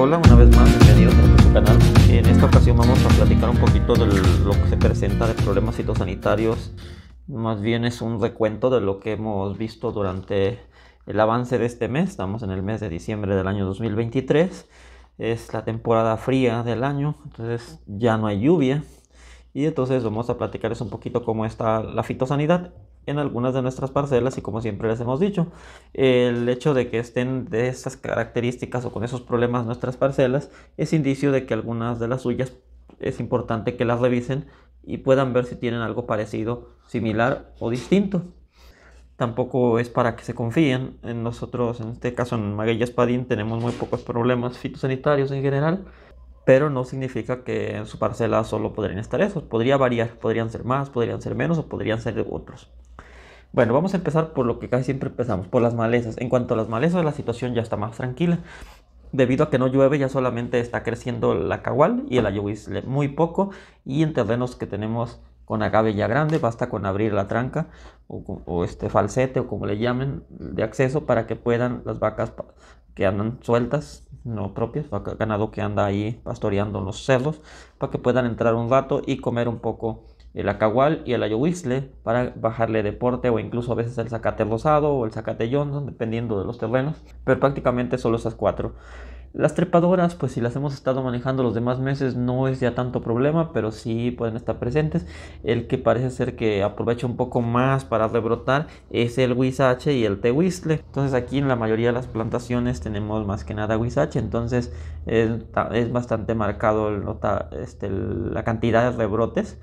Hola, una vez más, bienvenidos a nuestro canal. En esta ocasión vamos a platicar un poquito de lo que se presenta de problemas fitosanitarios. Más bien es un recuento de lo que hemos visto durante el avance de este mes. Estamos en el mes de diciembre del año 2023. Es la temporada fría del año, entonces ya no hay lluvia. Y entonces vamos a platicarles un poquito cómo está la fitosanidad en algunas de nuestras parcelas y como siempre les hemos dicho, el hecho de que estén de esas características o con esos problemas nuestras parcelas es indicio de que algunas de las suyas es importante que las revisen y puedan ver si tienen algo parecido, similar o distinto. Tampoco es para que se confíen. En nosotros, en este caso en Maguilla Espadín, tenemos muy pocos problemas fitosanitarios en general pero no significa que en su parcela solo podrían estar esos. Podría variar, podrían ser más, podrían ser menos o podrían ser otros. Bueno, vamos a empezar por lo que casi siempre empezamos, por las malezas. En cuanto a las malezas, la situación ya está más tranquila. Debido a que no llueve, ya solamente está creciendo la cagual y el ayoguisle muy poco. Y en terrenos que tenemos con agave ya grande, basta con abrir la tranca o, este falsete o como le llamen de acceso para que puedan las vacas que andan sueltas, no propias, ganado que anda ahí pastoreando los cerdos, para que puedan entrar un rato y comer un poco el acahual y el ayohuizle para bajarle deporte o incluso a veces el zacate rosado o el zacate johnson, dependiendo de los terrenos, pero prácticamente solo esas cuatro. Las trepadoras, pues si las hemos estado manejando los demás meses no es ya tanto problema, pero sí pueden estar presentes. El que parece ser que aprovecha un poco más para rebrotar es el huizache y el tehuizle. Entonces aquí en la mayoría de las plantaciones tenemos más que nada huizache, entonces es, bastante marcado este, la cantidad de rebrotes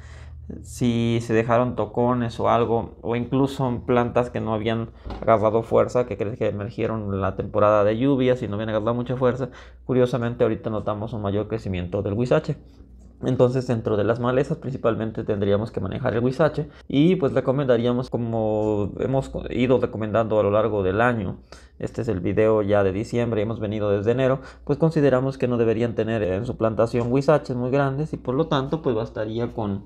si se dejaron tocones o algo, o incluso plantas que no habían agarrado fuerza, que crees que emergieron en la temporada de lluvias y no habían agarrado mucha fuerza, curiosamente ahorita notamos un mayor crecimiento del huizache. Entonces dentro de las malezas principalmente tendríamos que manejar el huizache y pues recomendaríamos como hemos ido recomendando a lo largo del año. Este es el video ya de diciembre, hemos venido desde enero, pues consideramos que no deberían tener en su plantación huizaches muy grandes y por lo tanto pues bastaría con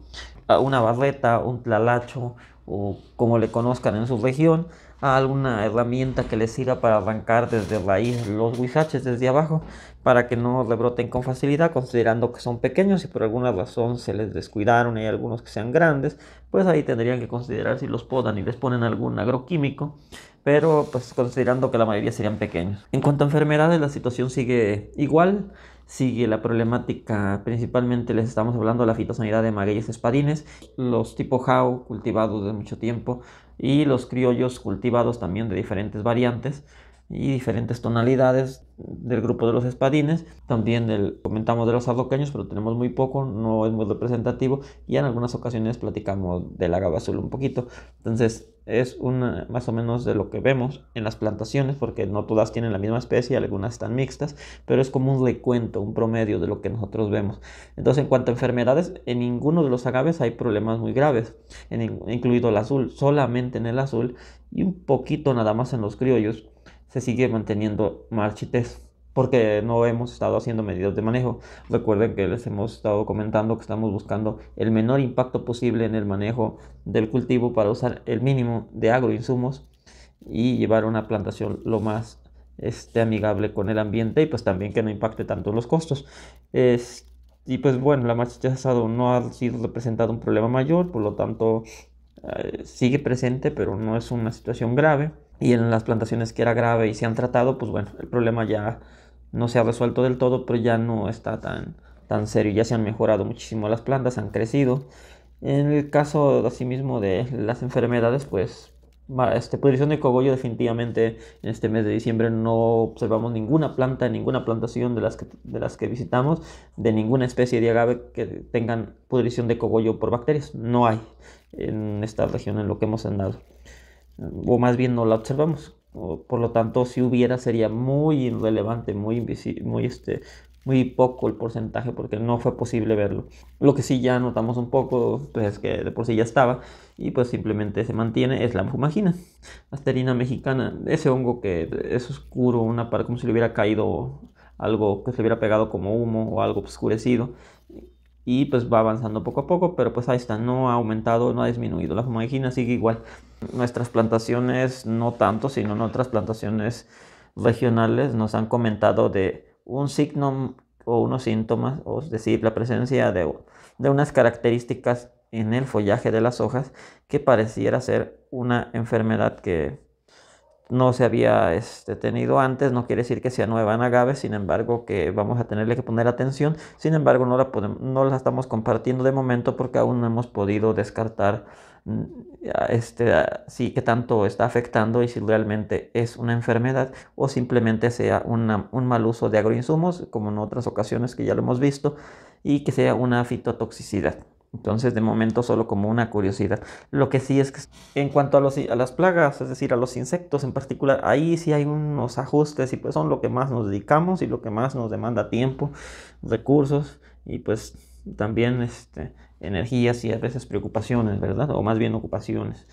ah, una barreta, un tlalacho, o como le conozcan en su región, a alguna herramienta que les sirva para arrancar desde raíz los huizaches desde abajo para que no rebroten con facilidad considerando que son pequeños y por alguna razón se les descuidaron y hay algunos que sean grandes pues ahí tendrían que considerar si los podan y les ponen algún agroquímico pero pues considerando que la mayoría serían pequeños en cuanto a enfermedades la situación sigue igual sigue la problemática, principalmente les estamos hablando de la fitosanidad de magueyes espadines, los tipo jao cultivados de mucho tiempo y los criollos cultivados también de diferentes variantes y diferentes tonalidades del grupo de los espadines. También comentamos de los adoqueños, pero tenemos muy poco, no es muy representativo y en algunas ocasiones platicamos del agave azul un poquito. Entonces, es más o menos de lo que vemos en las plantaciones, porque no todas tienen la misma especie, algunas están mixtas, pero es como un recuento, un promedio de lo que nosotros vemos. Entonces, en cuanto a enfermedades, en ninguno de los agaves hay problemas muy graves, en, incluido el azul, solamente en el azul y un poquito nada más en los criollos se sigue manteniendo marchites porque no hemos estado haciendo medidas de manejo. Recuerden que les hemos estado comentando que estamos buscando el menor impacto posible en el manejo del cultivo para usar el mínimo de agroinsumos y llevar una plantación lo más este, amigable con el ambiente y pues también que no impacte tanto los costos. y pues bueno, la marcha asado no ha sido representada un problema mayor, por lo tanto eh, sigue presente, pero no es una situación grave y en las plantaciones que era grave y se han tratado, pues bueno, el problema ya no se ha resuelto del todo, pero ya no está tan, tan serio, ya se han mejorado muchísimo las plantas, han crecido. En el caso asimismo de las enfermedades, pues este, pudrición de cogollo definitivamente en este mes de diciembre no observamos ninguna planta, ninguna plantación de las que, de las que visitamos, de ninguna especie de agave que tengan pudrición de cogollo por bacterias. No hay en esta región en lo que hemos andado o más bien no la observamos. por lo tanto, si hubiera sería muy irrelevante, muy muy este, muy poco el porcentaje porque no fue posible verlo. Lo que sí ya notamos un poco, pues es que de por sí ya estaba y pues simplemente se mantiene, es la fumagina, asterina mexicana, ese hongo que es oscuro, una par como si le hubiera caído algo, que se hubiera pegado como humo o algo oscurecido y pues va avanzando poco a poco, pero pues ahí está, no ha aumentado, no ha disminuido, la fumagina sigue igual. Nuestras plantaciones, no tanto, sino en otras plantaciones regionales nos han comentado de un signo o unos síntomas, o es decir, la presencia de, de unas características en el follaje de las hojas que pareciera ser una enfermedad que no se había este, tenido antes, no quiere decir que sea nueva en agave, sin embargo que vamos a tenerle que poner atención, sin embargo no la, no estamos compartiendo de momento porque aún no hemos podido descartar mm, este, sí que tanto está afectando y si realmente es una enfermedad o simplemente sea un mal uso de agroinsumos como en otras ocasiones que ya lo hemos visto y que sea una fitotoxicidad. Entonces, de momento, solo como una curiosidad. Lo que sí es que en cuanto a, los, las plagas, es decir, a los insectos en particular, ahí sí hay unos ajustes y pues son lo que más nos dedicamos y lo que más nos demanda tiempo, recursos y pues también este, energías y a veces preocupaciones, ¿verdad? O más bien ocupaciones.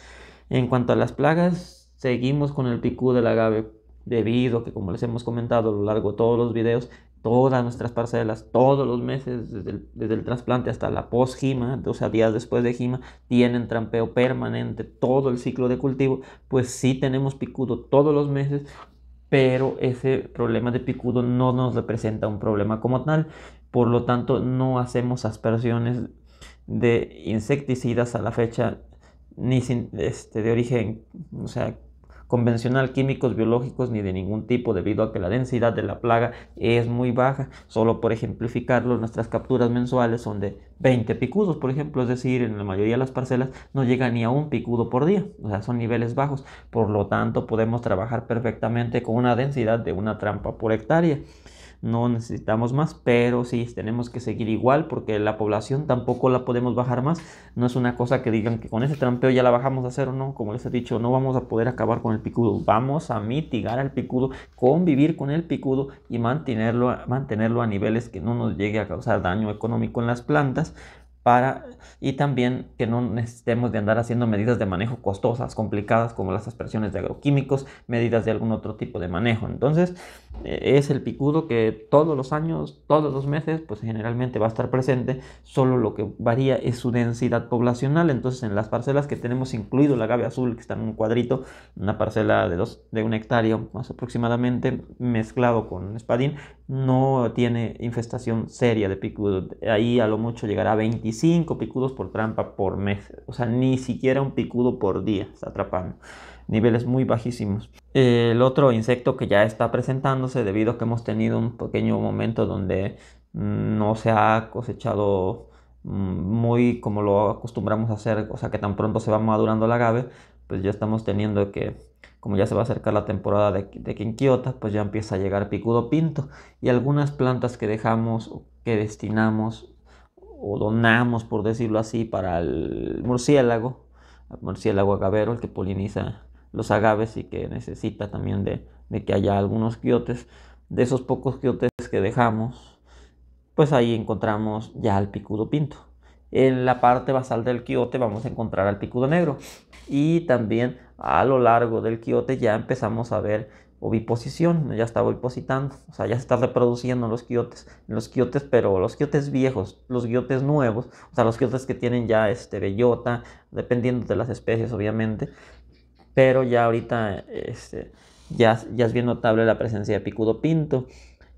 En cuanto a las plagas, seguimos con el picú del agave debido que, como les hemos comentado a lo largo de todos los videos, todas nuestras parcelas, todos los meses, desde el, trasplante hasta la post-gima, o sea, días después de gima, tienen trampeo permanente todo el ciclo de cultivo, pues sí tenemos picudo todos los meses, pero ese problema de picudo no nos representa un problema como tal, por lo tanto no hacemos aspersiones de insecticidas a la fecha ni este, de origen, o sea, convencional químicos biológicos ni de ningún tipo debido a que la densidad de la plaga es muy baja. Solo por ejemplificarlo, nuestras capturas mensuales son de 20 picudos, por ejemplo, es decir, en la mayoría de las parcelas no llega ni a un picudo por día, o sea, son niveles bajos. Por lo tanto, podemos trabajar perfectamente con una densidad de una trampa por hectárea no necesitamos más, pero sí tenemos que seguir igual porque la población tampoco la podemos bajar más. No es una cosa que digan que con ese trampeo ya la bajamos a cero, no, como les he dicho, no vamos a poder acabar con el picudo, vamos a mitigar al picudo, convivir con el picudo y mantenerlo, mantenerlo a niveles que no nos llegue a causar daño económico en las plantas, para, y también que no necesitemos de andar haciendo medidas de manejo costosas, complicadas, como las aspersiones de agroquímicos, medidas de algún otro tipo de manejo. Entonces, e, es el picudo que todos los años, todos los meses, pues generalmente va a estar presente, solo lo que varía es su densidad poblacional. Entonces, en las parcelas que tenemos incluido la agave azul, que está en un cuadrito, una parcela de, dos, de un hectárea más aproximadamente, mezclado con espadín, no tiene infestación seria de picudo. Ahí a lo mucho llegará a 25 picudos por trampa por mes. O sea, ni siquiera un picudo por día está atrapando. Niveles muy bajísimos. El otro insecto que ya está presentándose debido a que hemos tenido un pequeño momento donde no se ha cosechado mm, muy como lo acostumbramos a hacer, o sea que tan pronto se va madurando la agave, pues ya estamos teniendo que, como ya se va a acercar la temporada de, de pues ya empieza a llegar picudo pinto y algunas plantas que dejamos que destinamos o donamos, por decirlo así, para el murciélago, el murciélago agavero, el que poliniza los agaves y que necesita también de, que haya algunos quiotes. De esos pocos quiotes que dejamos, pues ahí encontramos ya al picudo pinto. En la parte basal del quiote vamos a encontrar al picudo negro. Y también a lo largo del quiote ya empezamos a ver oviposición, ya está ovipositando, o sea, ya se está reproduciendo los quiotes, los quiotes, pero los quiotes viejos, los quiotes nuevos, o sea, los quiotes que tienen ya este bellota, dependiendo de las especies, obviamente, pero ya ahorita este, ya, ya es bien notable la presencia de picudo pinto.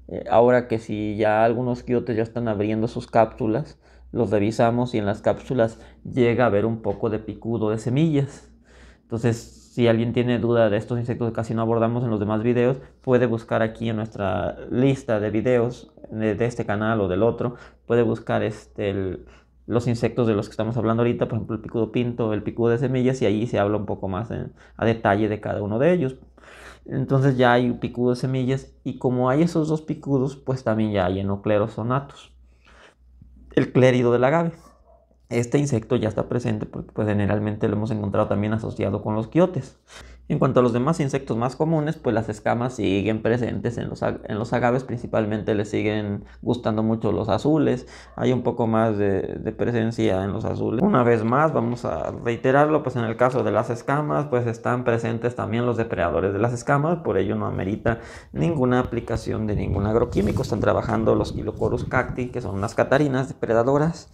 Eh, ahora que si ya algunos quiotes ya están abriendo sus cápsulas, los revisamos y en las cápsulas llega a haber un poco de picudo de semillas. Entonces si alguien tiene duda de estos insectos que casi no abordamos en los demás videos, puede buscar aquí en nuestra lista de videos de, este canal o del otro, puede buscar este, los insectos de los que estamos hablando ahorita, por ejemplo el picudo pinto, el picudo de semillas, y ahí se habla un poco más a detalle de cada uno de ellos. Entonces ya hay picudo de semillas, y como hay esos dos picudos, pues también ya hay enoclerosonatos. El clérido del agave. Este insecto ya está presente porque pues, generalmente lo hemos encontrado también asociado con los quiotes. En cuanto a los demás insectos más comunes, pues las escamas siguen presentes en los, en los agaves, principalmente les siguen gustando mucho los azules, hay un poco más de, de, presencia en los azules. Una vez más, vamos a reiterarlo, pues en el caso de las escamas, pues están presentes también los depredadores de las escamas, por ello no amerita ninguna aplicación de ningún agroquímico, están trabajando los Kilocorus cacti, que son unas catarinas depredadoras.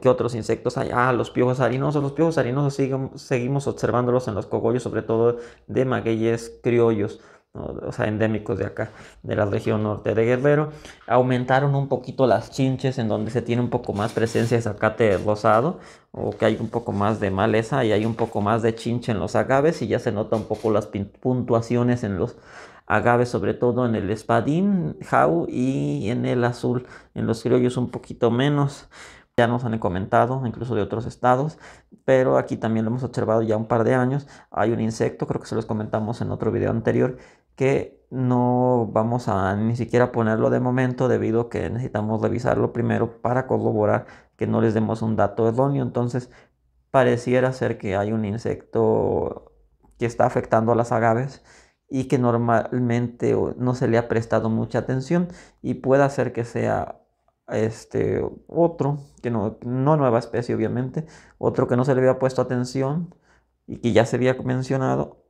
¿Qué otros insectos hay? Ah, los piojos harinosos. Los piojos harinosos seguimos observándolos en los cogollos, sobre todo de magueyes criollos, o sea, endémicos de acá, de la región norte de Guerrero. Aumentaron un poquito las chinches, en donde se tiene un poco más presencia de zacate rosado, o que hay un poco más de maleza y hay un poco más de chinche en los agaves, y ya se nota un poco las puntuaciones en los agaves, sobre todo en el espadín, jau y en el azul, en los criollos un poquito menos ya nos han comentado, incluso de otros estados, pero aquí también lo hemos observado ya un par de años. Hay un insecto, creo que se los comentamos en otro video anterior, que no vamos a ni siquiera ponerlo de momento debido a que necesitamos revisarlo primero para corroborar que no les demos un dato erróneo. Entonces, pareciera ser que hay un insecto que está afectando a las agaves y que normalmente no se le ha prestado mucha atención y puede hacer que sea este otro, que no, no nueva especie obviamente, otro que no se le había puesto atención y que ya se había mencionado,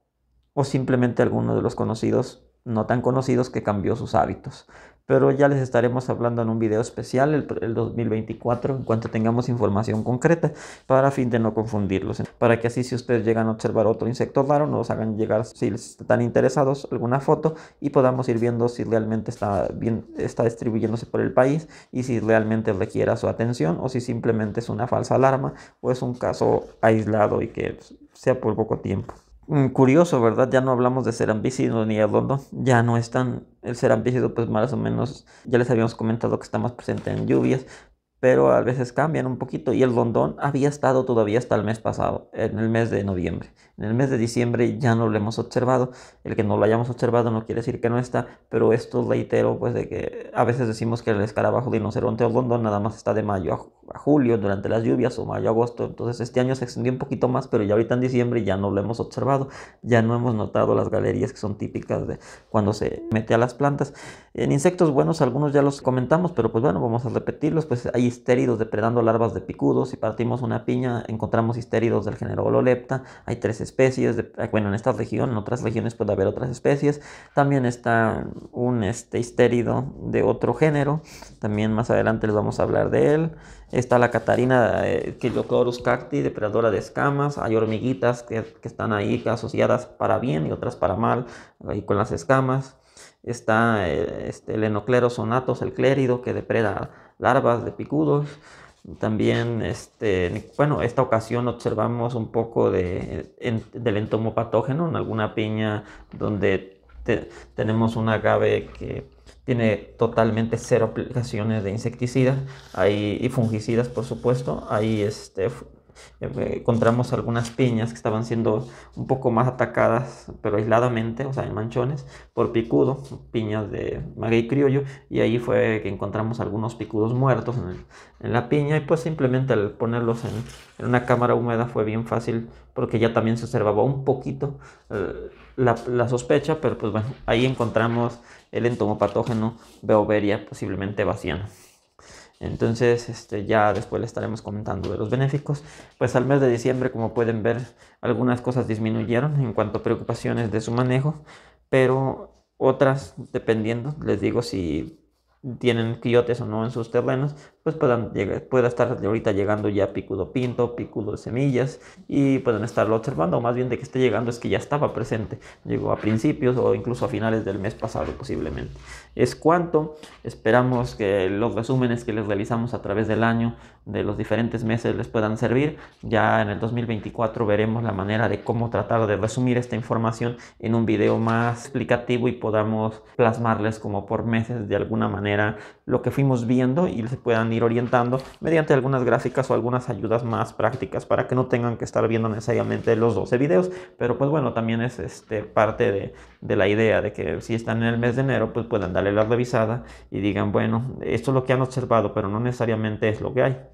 o simplemente alguno de los conocidos, no tan conocidos, que cambió sus hábitos pero ya les estaremos hablando en un video especial el, 2024 en cuanto tengamos información concreta para fin de no confundirlos, para que así si ustedes llegan a observar otro insecto raro nos hagan llegar si están interesados alguna foto y podamos ir viendo si realmente está bien está distribuyéndose por el país y si realmente requiera su atención o si simplemente es una falsa alarma o es un caso aislado y que sea por poco tiempo mm, curioso, ¿verdad? Ya no hablamos de ser ambicinos ni Adondo, ya no están el ambicioso pues más o menos, ya les habíamos comentado que está más presente en lluvias, pero a veces cambian un poquito. Y el rondón había estado todavía hasta el mes pasado, en el mes de noviembre. En el mes de diciembre ya no lo hemos observado. El que no lo hayamos observado no quiere decir que no está, pero esto reitero, pues de que a veces decimos que el escarabajo ser o rondón nada más está de mayo a julio durante las lluvias o mayo a agosto. Entonces este año se extendió un poquito más, pero ya ahorita en diciembre ya no lo hemos observado. Ya no hemos notado las galerías que son típicas de cuando se mete a las plantas. En insectos buenos algunos ya los comentamos, pero pues bueno, vamos a repetirlos. Pues ahí histéridos depredando larvas de picudos. Si partimos una piña, encontramos histéridos del género Ololepta. Hay tres especies, bueno, en esta región, en otras regiones puede haber otras especies. También está un este, histérido de otro género. También más adelante les vamos a hablar de él. Está la Catarina eh, cacti, depredadora de escamas. Hay hormiguitas que, están ahí asociadas para bien y otras para mal, ahí con las escamas está eh, este, el enoclerosonatos, el clérido, que depreda larvas de picudos. También, este, bueno, esta ocasión observamos un poco de, entomo del en alguna piña donde tenemos una agave que tiene totalmente cero aplicaciones de insecticidas y fungicidas, por supuesto. Ahí este, eh, eh, encontramos algunas piñas que estaban siendo un poco más atacadas, pero aisladamente, o sea, en manchones, por picudo, piñas de maguey criollo, y ahí fue que encontramos algunos picudos muertos en, la piña, y pues simplemente al ponerlos en, una cámara húmeda fue bien fácil, porque ya también se observaba un poquito eh, la, sospecha, pero pues bueno, ahí encontramos el entomopatógeno Beoveria, posiblemente vaciano. Entonces, este, ya después le estaremos comentando de los benéficos. Pues al mes de diciembre, como pueden ver, algunas cosas disminuyeron en cuanto a preocupaciones de su manejo, pero otras, dependiendo, les digo si tienen quiotes o no en sus terrenos, pues pueden llegar, pueda estar ahorita llegando ya picudo pinto, picudo de semillas y pueden estarlo observando, o más bien de que esté llegando es que ya estaba presente, llegó a principios o incluso a finales del mes pasado posiblemente. Es cuanto. Esperamos que los resúmenes que les realizamos a través del año de los diferentes meses les puedan servir. Ya en el 2024 veremos la manera de cómo tratar de resumir esta información en un video más explicativo y podamos plasmarles como por meses de alguna manera lo que fuimos viendo y se puedan ir orientando mediante algunas gráficas o algunas ayudas más prácticas para que no tengan que estar viendo necesariamente los 12 videos. Pero pues bueno, también es este, parte de, de la idea de que si están en el mes de enero pues puedan darle la revisada y digan, bueno, esto es lo que han observado, pero no necesariamente es lo que hay.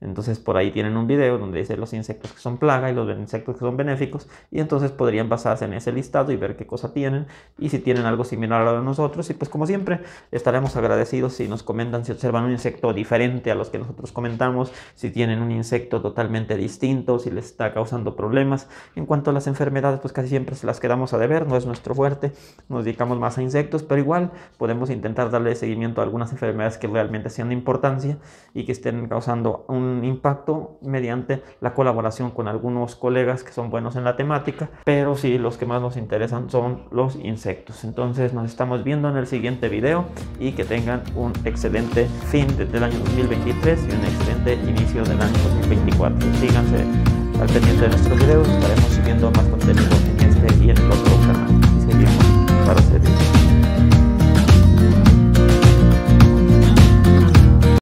Entonces por ahí tienen un video donde dice los insectos que son plaga y los insectos que son benéficos y entonces podrían basarse en ese listado y ver qué cosa tienen y si tienen algo similar a de nosotros y pues como siempre estaremos agradecidos si nos comentan si observan un insecto diferente a los que nosotros comentamos, si tienen un insecto totalmente distinto, si les está causando problemas. En cuanto a las enfermedades pues casi siempre se las quedamos a deber, no es nuestro fuerte, nos dedicamos más a insectos, pero igual podemos intentar darle seguimiento a algunas enfermedades que realmente sean de importancia y que estén causando un impacto mediante la colaboración con algunos colegas que son buenos en la temática, pero sí los que más nos interesan son los insectos. Entonces nos estamos viendo en el siguiente video y que tengan un excelente fin del año 2023 y un excelente inicio del año 2024. Síganse al pendiente de nuestros videos, estaremos subiendo más contenido en este y en el otro canal. Y seguimos para hacer